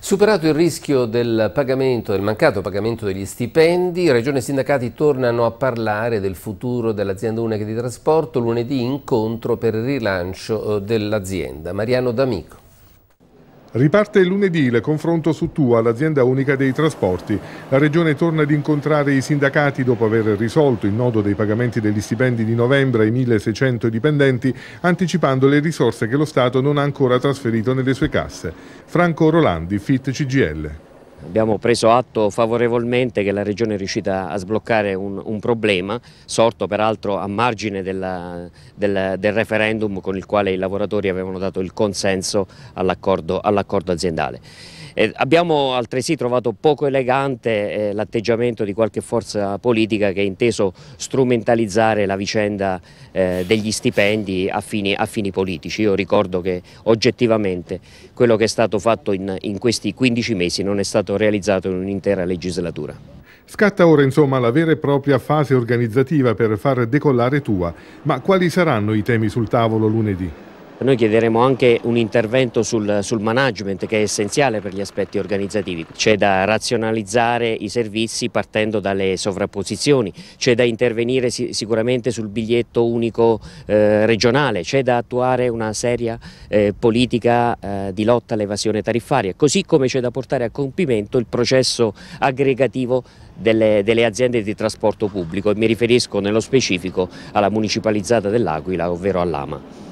Superato il rischio del, pagamento, del mancato pagamento degli stipendi, Regione e sindacati tornano a parlare del futuro dell'azienda unica di trasporto, lunedì incontro per il rilancio eh, dell'azienda. Mariano D'Amico. Riparte lunedì il confronto su TUA, l'azienda unica dei trasporti. La Regione torna ad incontrare i sindacati dopo aver risolto il nodo dei pagamenti degli stipendi di novembre ai 1.600 dipendenti, anticipando le risorse che lo Stato non ha ancora trasferito nelle sue casse. Franco Rolandi, FIT CGL. Abbiamo preso atto favorevolmente che la Regione è riuscita a sbloccare un, un problema, sorto peraltro a margine della, del, del, referendum con il quale i lavoratori avevano dato il consenso all'accordo all aziendale. Eh, abbiamo altresì trovato poco elegante eh, l'atteggiamento di qualche forza politica che ha inteso strumentalizzare la vicenda eh, degli stipendi a fini, a fini, politici. Io ricordo che oggettivamente quello che è stato fatto in, in questi 15 mesi non è stato realizzato in un'intera legislatura. Scatta ora insomma la vera e propria fase organizzativa per far decollare Tua, ma quali saranno i temi sul tavolo lunedì? Noi chiederemo anche un intervento sul, sul, management che è essenziale per gli aspetti organizzativi. C'è da razionalizzare i servizi partendo dalle sovrapposizioni, c'è da intervenire sicuramente sul biglietto unico eh, regionale, c'è da attuare una seria eh, politica eh, di lotta all'evasione tariffaria, così come c'è da portare a compimento il processo aggregativo delle, delle, aziende di trasporto pubblico e mi riferisco nello specifico alla municipalizzata dell'Aquila, ovvero all'AMA.